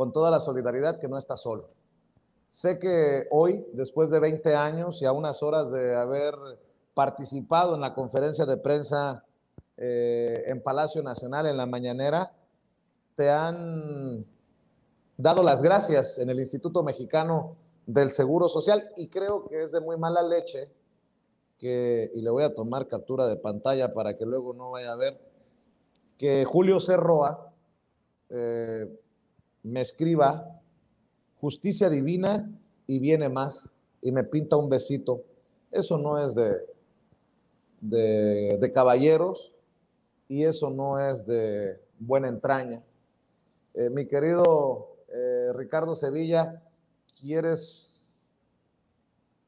con toda la solidaridad que no está solo. Sé que hoy, después de 20 años y a unas horas de haber participado en la conferencia de prensa eh, en Palacio Nacional en la mañanera, te han dado las gracias en el Instituto Mexicano del Seguro Social y creo que es de muy mala leche que, y le voy a tomar captura de pantalla para que luego no vaya a ver, que Julio Cerroa, eh, me escriba justicia divina y viene más y me pinta un besito. Eso no es de, de, caballeros y eso no es de buena entraña. Eh, mi querido eh, Ricardo Sevilla, ¿quieres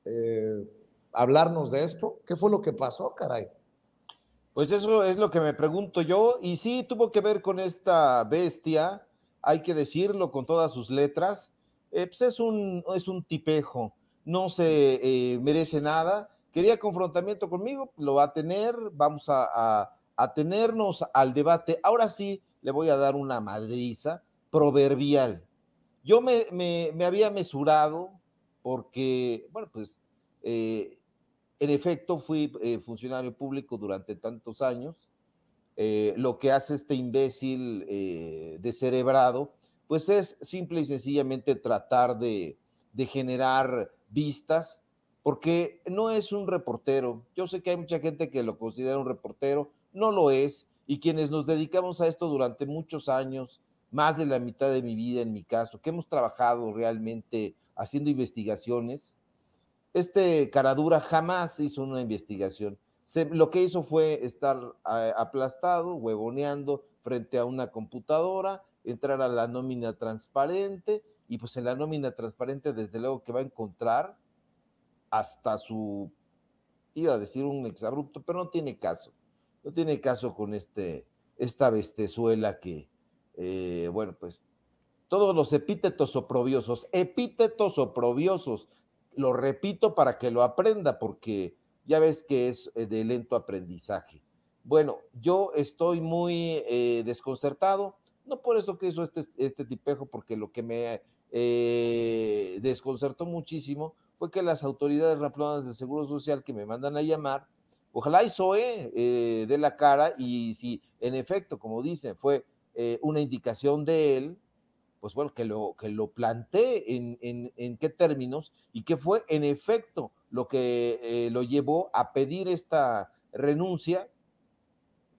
eh, hablarnos de esto? ¿Qué fue lo que pasó, caray? Pues eso es lo que me pregunto yo y sí tuvo que ver con esta bestia hay que decirlo con todas sus letras, eh, pues es un, es un tipejo, no se eh, merece nada. Quería confrontamiento conmigo, lo va a tener, vamos a, a, tenernos al debate. Ahora sí, le voy a dar una madriza proverbial. Yo me, había mesurado porque, bueno, pues eh, en efecto fui funcionario público durante tantos años eh, lo que hace este imbécil eh, de cerebrado, pues es simple y sencillamente tratar de generar vistas, porque no es un reportero. Yo sé que hay mucha gente que lo considera un reportero, no lo es, y quienes nos dedicamos a esto durante muchos años, más de la mitad de mi vida en mi caso, que hemos trabajado realmente haciendo investigaciones, este Caradura jamás hizo una investigación lo que hizo fue estar eh, aplastado, huevoneando frente a una computadora, entrar a la nómina transparente y pues en la nómina transparente desde luego que va a encontrar hasta su, iba a decir un exabrupto, pero no tiene caso, no tiene caso con este, esta bestezuela que, eh, bueno, pues todos los epítetos oprobiosos, epítetos oprobiosos, lo repito para que lo aprenda porque ya ves que es eh, de lento aprendizaje. Bueno, yo estoy muy eh, desconcertado, no por eso que hizo este, este tipejo, porque lo que me eh, desconcertó muchísimo fue que las autoridades rapladas del Seguro Social que me mandan a llamar, ojalá hizo de la cara y si en efecto, como dicen, fue una indicación de él, pues bueno, que lo, que lo en, en qué términos y que fue en efecto lo que eh, lo llevó a pedir esta renuncia.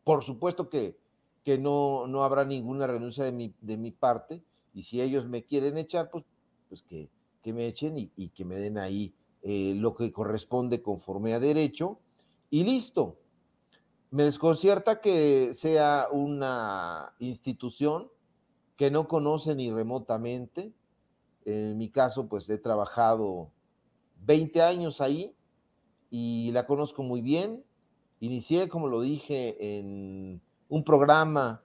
Por supuesto que, que no, habrá ninguna renuncia de mi, parte, y si ellos me quieren echar, pues, pues que, me echen y, que me den ahí eh, lo que corresponde conforme a derecho, y listo. Me desconcierta que sea una institución que no conoce ni remotamente. En mi caso, pues he trabajado 20 años ahí y la conozco muy bien. Inicié, como lo dije, en un programa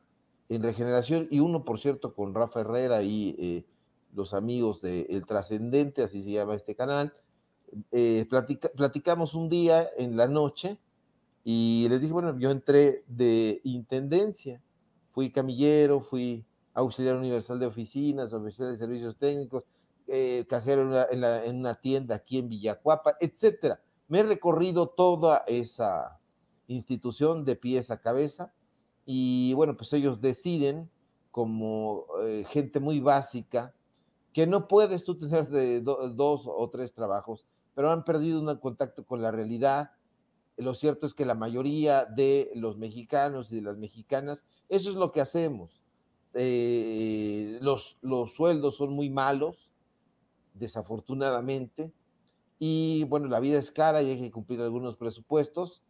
en regeneración y uno, por cierto, con Rafa Herrera y eh, los amigos de El Trascendente, así se llama este canal. Eh, platicamos un día en la noche y les dije, bueno, yo entré de intendencia, fui camillero, fui auxiliar universal de oficinas, oficial de servicios técnicos, eh, cajero en una, tienda aquí en Villacuapa, etcétera. Me he recorrido toda esa institución de pies a cabeza y bueno, pues ellos deciden como eh, gente muy básica que no puedes tú tener dos o tres trabajos, pero han perdido un contacto con la realidad. Lo cierto es que la mayoría de los mexicanos y de las mexicanas, eso es lo que hacemos. Eh, los, los sueldos son muy malos, desafortunadamente. Y bueno, la vida es cara y hay que cumplir algunos presupuestos.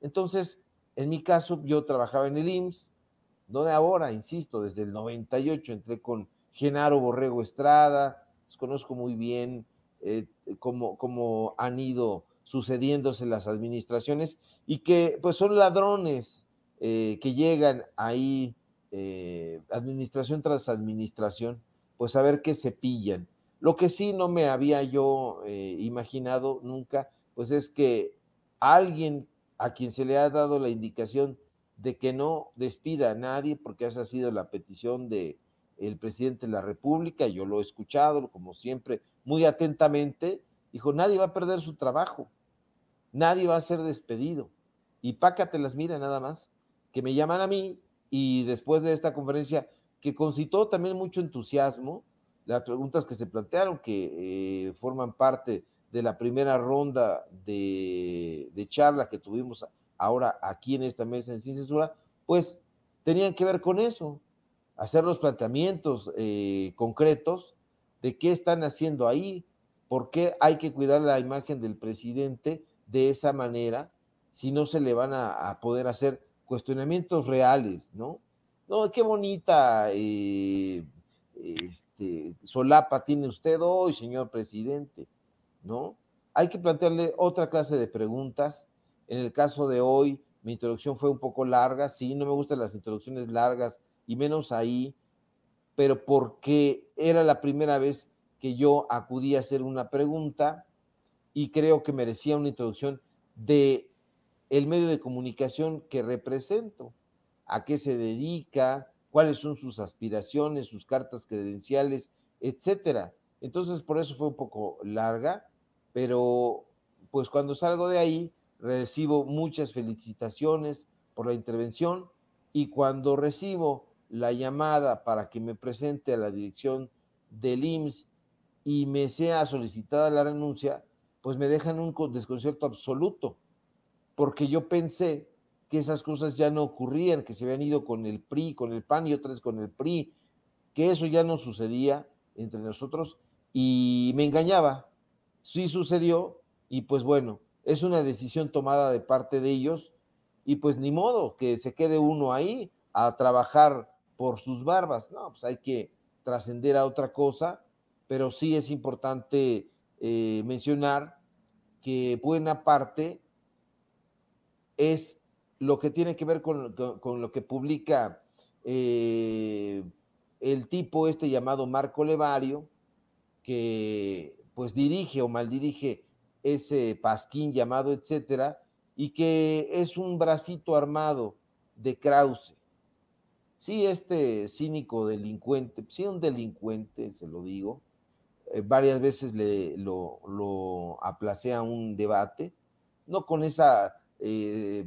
Entonces, en mi caso, yo trabajaba en el IMSS, donde ahora, insisto, desde el 98 entré con Genaro Borrego Estrada, los conozco muy bien eh, cómo, han ido sucediéndose las administraciones y que pues son ladrones eh, que llegan ahí eh, administración tras administración, pues a ver qué se pillan. Lo que sí no me había yo eh, imaginado nunca, pues es que alguien a quien se le ha dado la indicación de que no despida a nadie, porque esa ha sido la petición de el presidente de la República, yo lo he escuchado, como siempre, muy atentamente, dijo, nadie va a perder su trabajo, nadie va a ser despedido. Y las mira nada más, que me llaman a mí y después de esta conferencia, que concitó también mucho entusiasmo, las preguntas que se plantearon, que eh, forman parte de la primera ronda de, charla que tuvimos ahora aquí en esta mesa en Sin Censura, pues tenían que ver con eso, hacer los planteamientos eh, concretos de qué están haciendo ahí, por qué hay que cuidar la imagen del presidente de esa manera, si no se le van a, poder hacer cuestionamientos reales, ¿no? No, qué bonita eh, este, solapa tiene usted hoy, señor presidente? ¿No? Hay que plantearle otra clase de preguntas. En el caso de hoy, mi introducción fue un poco larga, sí, no me gustan las introducciones largas y menos ahí, pero porque era la primera vez que yo acudí a hacer una pregunta y creo que merecía una introducción de el medio de comunicación que represento, a qué se dedica, cuáles son sus aspiraciones, sus cartas credenciales, etcétera. Entonces, por eso fue un poco larga, pero pues cuando salgo de ahí, recibo muchas felicitaciones por la intervención y cuando recibo la llamada para que me presente a la dirección del IMSS y me sea solicitada la renuncia, pues me dejan un desconcierto absoluto, porque yo pensé esas cosas ya no ocurrían, que se habían ido con el PRI, con el PAN y otras con el PRI, que eso ya no sucedía entre nosotros y me engañaba. Sí sucedió y pues bueno, es una decisión tomada de parte de ellos y pues ni modo que se quede uno ahí a trabajar por sus barbas, no, pues hay que trascender a otra cosa, pero sí es importante eh, mencionar que buena parte es lo que tiene que ver con, lo que publica eh, el tipo este llamado Marco Levario, que pues dirige o maldirige ese pasquín llamado etcétera, y que es un bracito armado de Krause. Sí, este cínico delincuente, sí, un delincuente, se lo digo, eh, varias veces le, lo, lo a un debate, no con esa eh,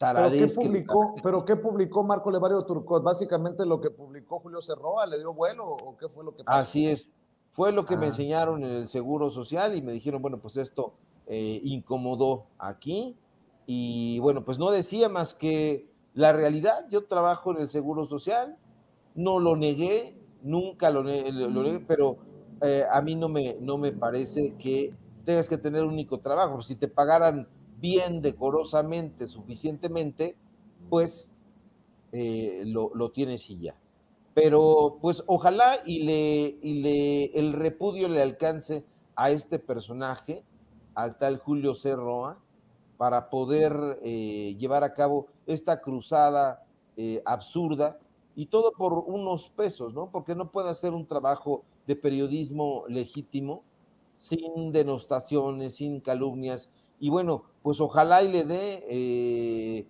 ¿Pero qué, publicó, ¿Pero qué publicó Marco Levario Turcot? Básicamente lo que publicó Julio Cerroa, ¿le dio vuelo o qué fue lo que pasó? Así es, fue lo que me ah. enseñaron en el Seguro Social y me dijeron, bueno, pues esto eh, incomodó aquí y bueno, pues no decía más que la realidad, yo trabajo en el Seguro Social, no lo negué, nunca lo, negué, mm. pero eh, a mí no me, no me parece que tengas que tener un único trabajo, si te pagaran bien, decorosamente, suficientemente, pues eh, lo, lo, tienes y ya. Pero pues ojalá y, le, y le, el repudio le alcance a este personaje, al tal Julio C. para poder eh, llevar a cabo esta cruzada eh, absurda y todo por unos pesos, ¿no? Porque no puede hacer un trabajo de periodismo legítimo sin denostaciones, sin calumnias. Y bueno, pues ojalá y le dé eh,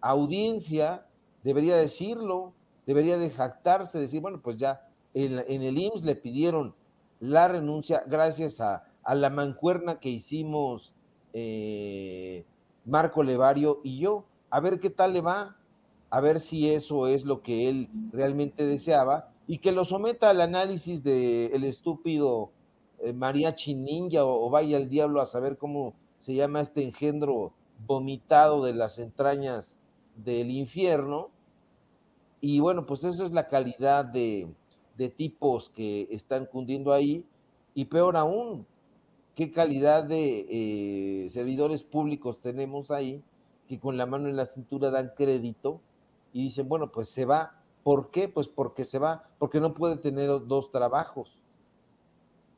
audiencia, debería decirlo, debería de jactarse, decir, bueno, pues ya en, el IMSS le pidieron la renuncia gracias a, la mancuerna que hicimos eh, Marco Levario y yo, a ver qué tal le va, a ver si eso es lo que él realmente deseaba y que lo someta al análisis del estúpido maría eh, mariachi ninja o, vaya el diablo a saber cómo se llama este engendro vomitado de las entrañas del infierno. Y bueno, pues esa es la calidad de, tipos que están cundiendo ahí. Y peor aún, qué calidad de eh, servidores públicos tenemos ahí que con la mano en la cintura dan crédito y dicen, bueno, pues se va. ¿Por qué? Pues porque se va, porque no puede tener dos trabajos.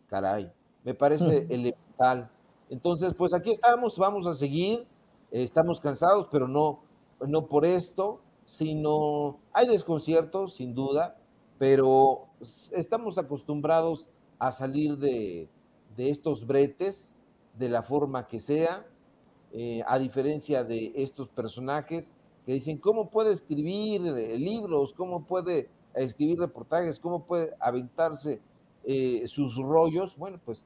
Caray, me parece hmm. elemental entonces, pues aquí estamos, vamos a seguir, estamos cansados, pero no, no por esto, sino hay desconcierto sin duda, pero estamos acostumbrados a salir de, estos bretes de la forma que sea, eh, a diferencia de estos personajes que dicen, ¿cómo puede escribir eh, libros? ¿Cómo puede escribir reportajes? ¿Cómo puede aventarse eh, sus rollos? Bueno, pues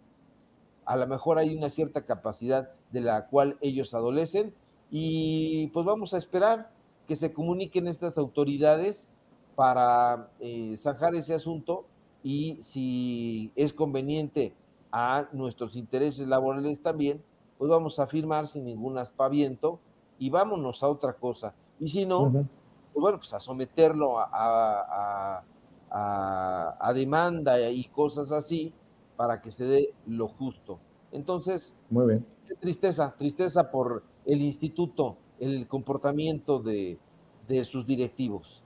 a lo mejor hay una cierta capacidad de la cual ellos adolecen y pues vamos a esperar que se comuniquen estas autoridades para eh, zanjar ese asunto y si es conveniente a nuestros intereses laborales también, pues vamos a firmar sin ningún aspaviento y vámonos a otra cosa. Y si no, pues bueno, pues a someterlo a, a demanda y cosas así, para que se dé lo justo. Entonces, Qué tristeza, tristeza por el instituto, el comportamiento de, sus directivos.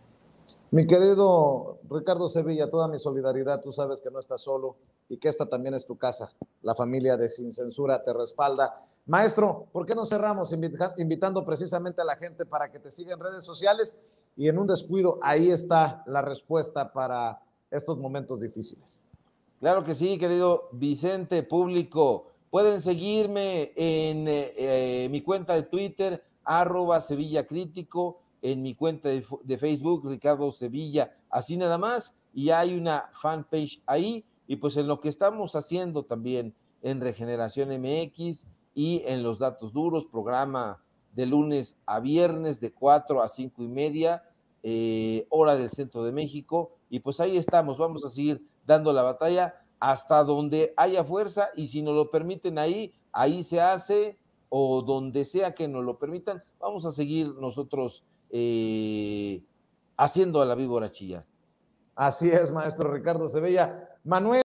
Mi querido Ricardo Sevilla, toda mi solidaridad, tú sabes que no estás solo y que esta también es tu casa. La familia de Sin Censura te respalda. Maestro, ¿por qué no cerramos invitando precisamente a la gente para que te siga en redes sociales? Y en un descuido, ahí está la respuesta para estos momentos difíciles. Claro que sí, querido Vicente Público. Pueden seguirme en eh, eh, mi cuenta de Twitter, arroba Sevilla Crítico, en mi cuenta de, Facebook, Ricardo Sevilla, así nada más. Y hay una fanpage ahí. Y pues en lo que estamos haciendo también en Regeneración MX y en los datos duros, programa de lunes a viernes de 4 a 5 y media, eh, hora del centro de México. Y pues ahí estamos, vamos a seguir dando la batalla hasta donde haya fuerza y si nos lo permiten ahí, ahí se hace o donde sea que nos lo permitan, vamos a seguir nosotros eh, haciendo a la víbora chilla. Así es, maestro Ricardo Sevilla. Manuel.